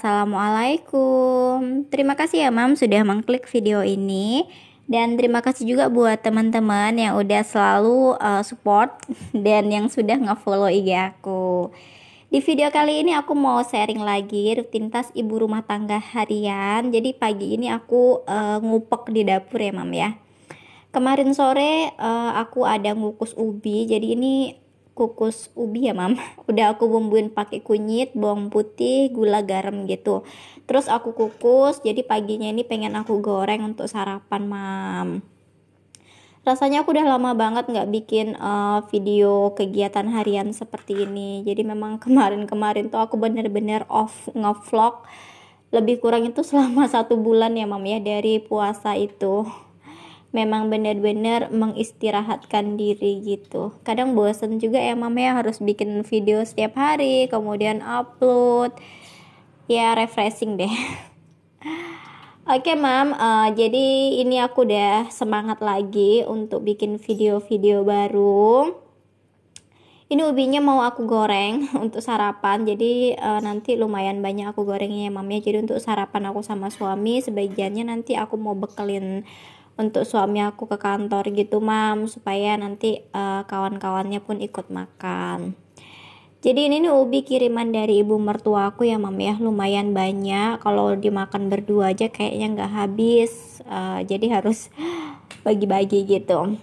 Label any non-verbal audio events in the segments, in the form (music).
Assalamualaikum. Terima kasih ya Mam sudah mengklik video ini dan terima kasih juga buat teman-teman yang udah selalu uh, support (laughs) dan yang sudah nge-follow IG aku. Di video kali ini aku mau sharing lagi rutinitas ibu rumah tangga harian. Jadi pagi ini aku uh, ngupek di dapur ya Mam ya. Kemarin sore uh, aku ada ngukus ubi. Jadi ini kukus ubi ya mam (laughs) udah aku bumbuin pakai kunyit bawang putih gula garam gitu terus aku kukus jadi paginya ini pengen aku goreng untuk sarapan mam rasanya aku udah lama banget nggak bikin uh, video kegiatan harian seperti ini jadi memang (laughs) kemarin-kemarin tuh aku bener-bener off ngevlog lebih kurang itu selama (laughs) satu bulan ya mam ya dari puasa itu memang benar-benar mengistirahatkan diri gitu kadang bosen juga ya mama ya harus bikin video setiap hari kemudian upload ya refreshing deh (laughs) Oke mam, uh, jadi ini aku udah semangat lagi untuk bikin video-video baru. Ini ubinya mau aku goreng (laughs) untuk sarapan, jadi uh, nanti lumayan banyak aku gorengnya ya mam ya. Jadi untuk sarapan aku sama suami, sebagiannya nanti aku mau bekelin untuk suami aku ke kantor gitu mam supaya nanti uh, kawan-kawannya pun ikut makan jadi ini nih ubi kiriman dari ibu mertuaku aku ya mam ya lumayan banyak kalau dimakan berdua aja kayaknya nggak habis uh, jadi harus (gasps) bagi-bagi gitu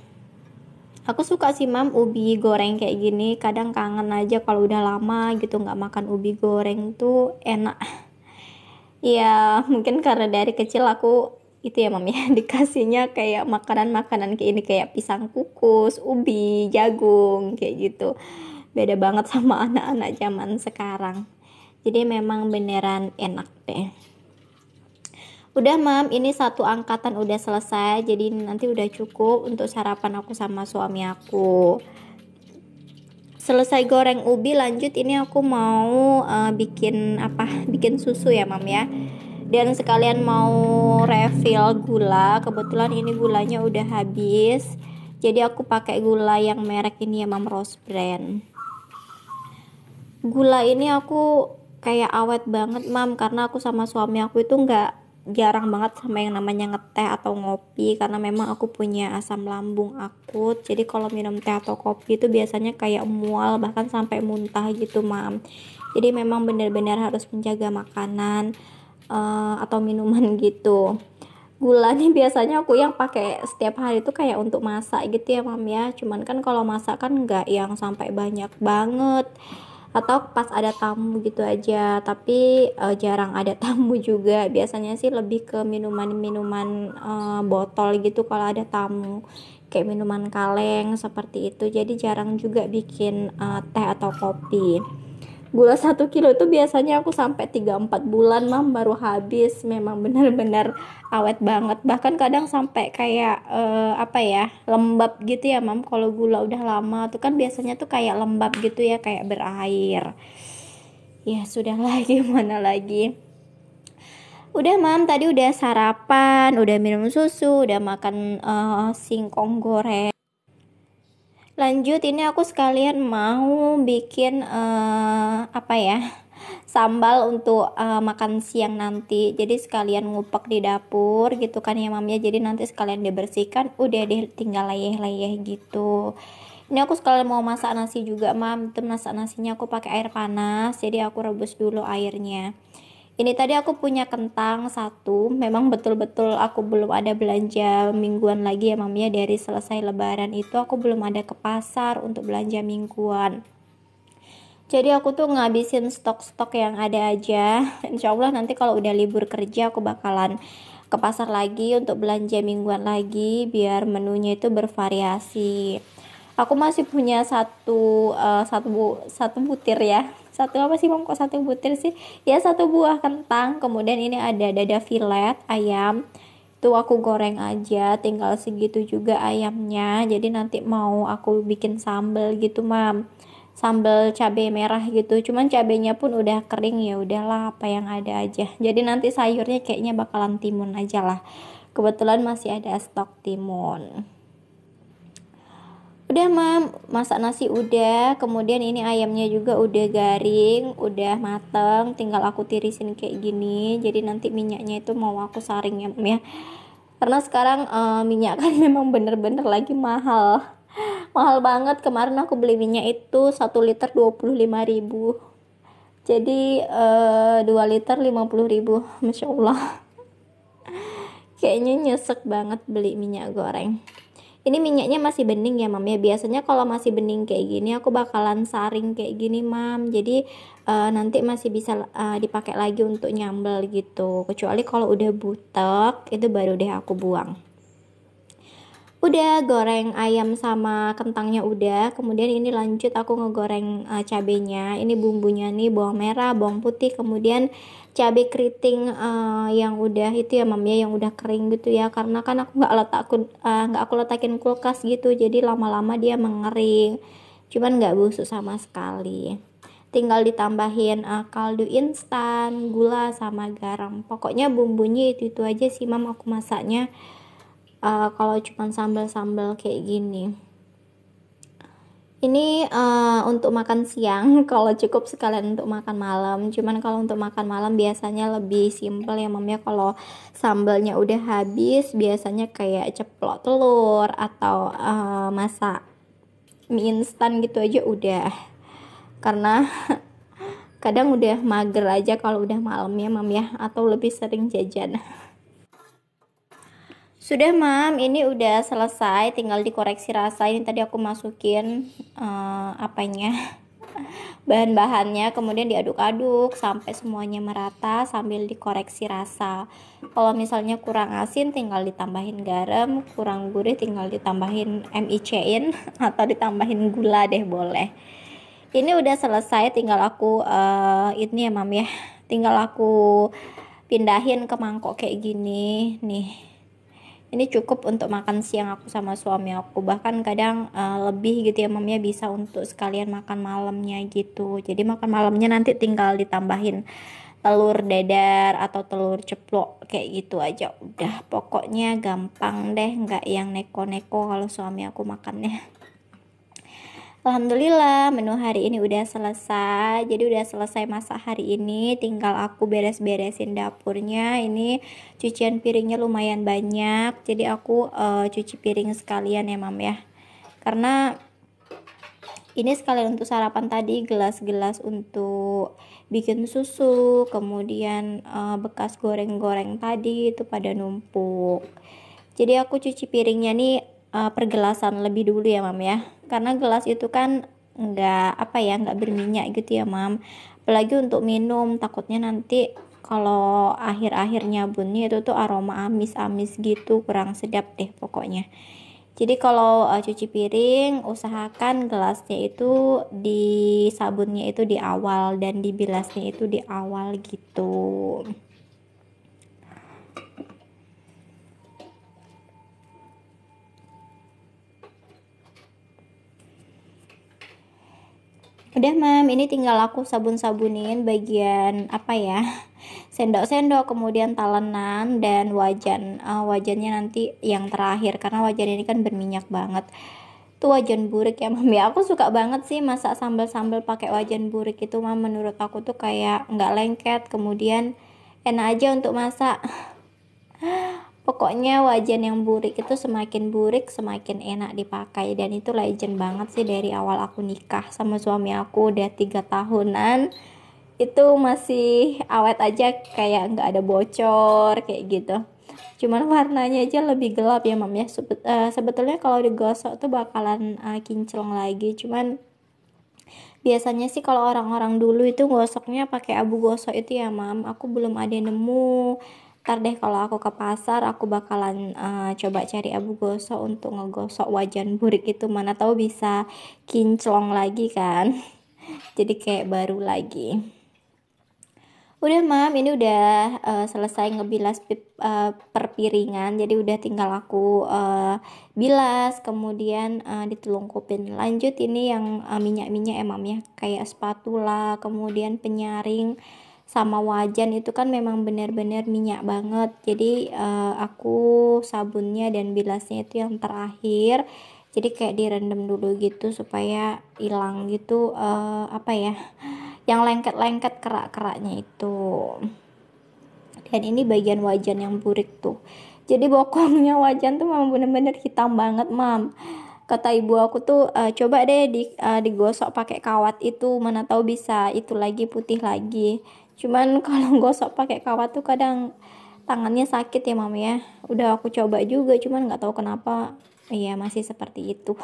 aku suka sih mam ubi goreng kayak gini kadang kangen aja kalau udah lama gitu nggak makan ubi goreng tuh enak (laughs) ya mungkin karena dari kecil aku itu ya mami ya. (laughs) dikasihnya kayak makanan-makanan kayak ini kayak pisang kukus, ubi, jagung kayak gitu. Beda banget (laughs) sama anak-anak zaman sekarang. Jadi memang beneran enak deh. Udah mam, ini satu angkatan udah selesai, jadi nanti udah cukup untuk sarapan aku sama suami aku. Selesai goreng ubi, lanjut ini aku mau uh, bikin apa? Bikin susu ya mam ya dan sekalian mau refill gula kebetulan ini gulanya udah habis jadi aku pakai gula yang merek ini ya Mam Rose brand gula ini aku kayak awet banget Mam karena aku sama suami aku itu nggak jarang banget sama yang namanya ngeteh atau ngopi karena memang aku punya asam lambung akut jadi kalau minum teh atau kopi itu biasanya kayak mual bahkan sampai muntah gitu mam jadi memang benar-benar harus menjaga makanan uh, atau minuman (laughs) gitu gula nih biasanya aku yang pakai setiap hari itu kayak untuk masak gitu ya mam ya cuman kan kalau masak kan nggak yang sampai banyak banget atau pas ada tamu gitu aja tapi uh, jarang ada (laughs) tamu juga biasanya sih lebih ke minuman-minuman uh, botol gitu kalau ada tamu kayak minuman kaleng seperti itu jadi jarang juga bikin uh, teh atau kopi gula satu kilo itu biasanya aku sampai 3-4 bulan mam baru habis memang benar-benar awet banget bahkan kadang sampai kayak uh, apa ya lembab gitu ya mam kalau gula udah lama tuh kan biasanya tuh kayak lembab gitu ya kayak berair ya sudah lagi (laughs) mana lagi udah mam tadi udah sarapan udah minum susu udah makan uh, singkong goreng lanjut ini aku sekalian mau bikin uh, apa ya sambal untuk uh, makan siang nanti jadi sekalian ngupak di dapur gitu kan ya mamnya jadi nanti sekalian dibersihkan udah deh tinggal layeh-layeh gitu ini aku sekalian mau masak nasi juga mam itu masak nasinya aku pakai air panas jadi aku rebus dulu airnya ini tadi aku punya kentang satu memang betul-betul aku belum ada belanja mingguan lagi ya mami ya dari selesai lebaran itu aku belum ada ke pasar untuk belanja mingguan jadi aku tuh ngabisin stok-stok yang ada aja (laughs) insya Allah nanti kalau udah libur kerja aku bakalan ke pasar lagi untuk belanja mingguan lagi biar menunya itu bervariasi aku masih punya satu uh, satu satu butir ya satu apa sih mam kok satu butir sih ya satu buah kentang kemudian ini ada dada filet ayam itu aku goreng aja tinggal segitu juga ayamnya jadi nanti mau aku bikin sambel gitu mam sambal cabai merah gitu cuman cabenya pun udah kering ya udahlah apa yang ada aja jadi nanti sayurnya kayaknya bakalan timun aja lah kebetulan masih ada stok timun udah mam masak nasi udah kemudian ini ayamnya juga udah garing udah mateng tinggal aku tirisin kayak gini jadi nanti minyaknya itu mau aku saring ya mam ya. karena sekarang uh, minyak (laughs) kan memang bener-bener lagi mahal mahal banget kemarin aku beli minyak itu 1 liter 25 ribu jadi uh, eh, 2 liter 50 ribu Masya Allah (laughs) kayaknya nyesek banget beli minyak goreng ini minyaknya masih bening ya mam ya biasanya kalau masih bening kayak gini aku bakalan saring kayak gini mam jadi uh, nanti masih bisa uh, dipakai lagi untuk nyambel gitu kecuali kalau udah butek itu baru deh aku buang udah goreng ayam sama kentangnya udah kemudian ini lanjut aku ngegoreng uh, cabenya ini bumbunya nih bawang merah bawang putih kemudian cabai keriting uh, yang udah itu ya mam ya yang udah kering gitu ya karena kan aku nggak letak aku eh, nggak uh, aku letakin kulkas gitu jadi lama-lama dia mengering cuman nggak busuk sama sekali tinggal ditambahin uh, kaldu instan gula sama garam pokoknya bumbunya itu itu aja sih mam aku masaknya uh, kalau cuman sambal-sambal kayak gini ini uh, untuk makan siang (laughs) kalau cukup sekalian untuk makan malam cuman kalau untuk makan malam biasanya lebih simple ya mamnya kalau sambalnya udah habis biasanya kayak ceplok telur atau uh, masak mie instan gitu aja udah karena (laughs) kadang udah mager aja kalau udah malam ya mam ya atau lebih sering jajan (laughs) Sudah mam, ini udah selesai, tinggal dikoreksi rasa. Ini tadi aku masukin uh, apanya, (laughs) bahan-bahannya, kemudian diaduk-aduk sampai semuanya merata sambil dikoreksi rasa. Kalau misalnya kurang asin, tinggal ditambahin garam, kurang gurih, tinggal ditambahin mic (laughs) atau ditambahin gula deh boleh. Ini udah selesai, tinggal aku uh, ini ya mam ya, tinggal aku pindahin ke mangkok kayak gini nih ini cukup untuk makan siang aku sama suami aku bahkan kadang uh, lebih gitu ya mamnya bisa untuk sekalian makan malamnya gitu jadi makan malamnya nanti tinggal ditambahin telur dadar atau telur ceplok kayak gitu aja udah pokoknya gampang deh nggak yang neko-neko kalau suami aku makannya Alhamdulillah menu hari ini udah selesai Jadi udah selesai masak hari ini Tinggal aku beres-beresin dapurnya Ini cucian piringnya lumayan banyak Jadi aku uh, cuci piring sekalian ya mam ya Karena ini sekalian untuk sarapan tadi Gelas-gelas untuk bikin susu Kemudian uh, bekas goreng-goreng tadi itu pada numpuk Jadi aku cuci piringnya nih uh, pergelasan lebih dulu ya mam ya karena gelas itu kan nggak apa ya nggak berminyak gitu ya mam apalagi untuk minum takutnya nanti kalau akhir-akhirnya bunyi itu tuh aroma amis-amis gitu kurang sedap deh pokoknya jadi kalau uh, cuci piring usahakan gelasnya itu di sabunnya itu di awal dan dibilasnya itu di awal gitu udah mam ini tinggal aku sabun-sabunin bagian apa ya (laughs) sendok-sendok kemudian talenan dan wajan uh, wajannya nanti yang terakhir karena wajan ini kan berminyak banget tuh wajan burik ya mam ya aku suka banget sih masak sambal-sambal pakai wajan burik itu mam menurut aku tuh kayak nggak lengket kemudian enak aja untuk masak (laughs) pokoknya wajan yang burik itu semakin burik semakin enak dipakai dan itu legend banget sih dari awal aku nikah sama suami aku udah tiga tahunan itu masih awet aja kayak nggak ada bocor kayak gitu cuman warnanya aja lebih gelap ya mam ya eh, sebetulnya kalau digosok tuh bakalan uh, kinclong lagi cuman biasanya sih kalau orang-orang dulu itu gosoknya pakai abu gosok itu ya mam aku belum ada yang nemu ntar deh kalau aku ke pasar aku bakalan uh, coba cari abu gosok untuk ngegosok wajan burik itu mana tahu bisa kinclong lagi kan (laughs) jadi kayak baru lagi udah mam ini udah uh, selesai ngebilas pip, uh, perpiringan jadi udah tinggal aku uh, bilas kemudian uh, ditelungkupin lanjut ini yang uh, minyak minyak ya, ya kayak spatula kemudian penyaring sama wajan itu kan memang benar-benar minyak banget jadi uh, aku sabunnya dan bilasnya itu yang terakhir jadi kayak direndam dulu gitu supaya hilang gitu uh, apa ya (laughs) yang lengket-lengket kerak-keraknya itu dan ini bagian wajan yang burik tuh jadi bokongnya wajan tuh memang benar-benar hitam banget mam kata ibu aku tuh e, coba deh di, e, digosok pakai kawat itu mana tahu bisa itu lagi putih lagi cuman (laughs) kalau gosok pakai kawat tuh kadang tangannya sakit ya mam ya udah aku coba juga cuman nggak tahu kenapa iya masih seperti itu (laughs)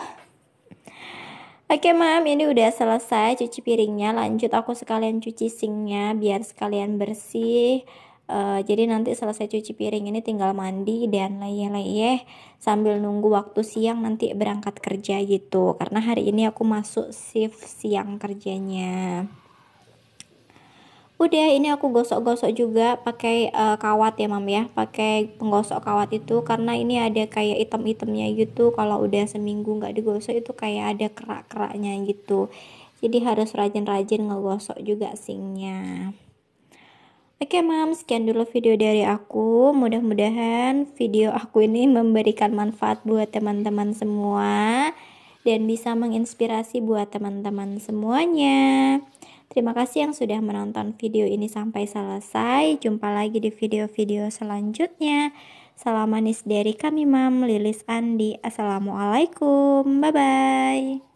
Oke mam, ini udah selesai cuci piringnya. Lanjut aku sekalian cuci sinknya biar sekalian bersih. Uh, jadi nanti selesai cuci piring ini tinggal mandi dan leye ya. sambil nunggu waktu siang nanti berangkat kerja gitu. Karena hari ini aku masuk shift siang kerjanya udah ini aku gosok-gosok juga pakai uh, kawat ya mam ya pakai penggosok kawat itu karena ini ada kayak item-itemnya gitu kalau udah seminggu nggak digosok itu kayak ada kerak-keraknya gitu jadi harus rajin-rajin ngegosok juga singnya Oke mam, sekian dulu video dari aku. Mudah-mudahan video aku ini memberikan manfaat buat teman-teman semua dan bisa menginspirasi buat teman-teman semuanya. Terima kasih yang sudah menonton video ini sampai selesai. Jumpa lagi di video-video selanjutnya. Salam manis dari kami Mam Lilis Andi. Assalamualaikum. Bye bye.